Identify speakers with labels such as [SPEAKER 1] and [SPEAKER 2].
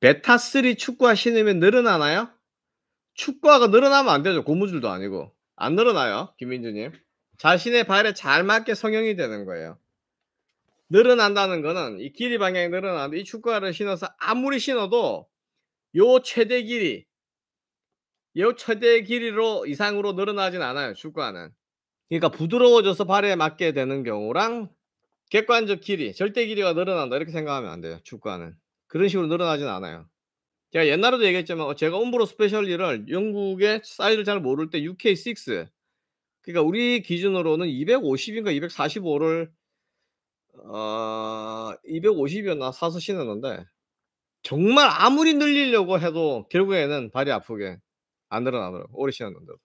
[SPEAKER 1] 베타3 축구화 신으면 늘어나나요? 축구화가 늘어나면 안 되죠. 고무줄도 아니고. 안 늘어나요, 김민주님. 자신의 발에 잘 맞게 성형이 되는 거예요. 늘어난다는 거는 이 길이 방향이 늘어나는데 이 축구화를 신어서 아무리 신어도 요 최대 길이 요 최대 길이로 이상으로 늘어나진 않아요 축구화는 그러니까 부드러워져서 발에 맞게 되는 경우랑 객관적 길이 절대 길이가 늘어난다 이렇게 생각하면 안 돼요 축구화는 그런 식으로 늘어나진 않아요. 제가 옛날에도 얘기했지만 어, 제가 옴브로 스페셜리를 영국의 사이즈를 잘 모를 때 UK6 그러니까 우리 기준으로는 250인가 245를 어, 250이었나 사서 신었는데 정말 아무리 늘리려고 해도 결국에는 발이 아프게 안 늘어나더라고 오래 신었는데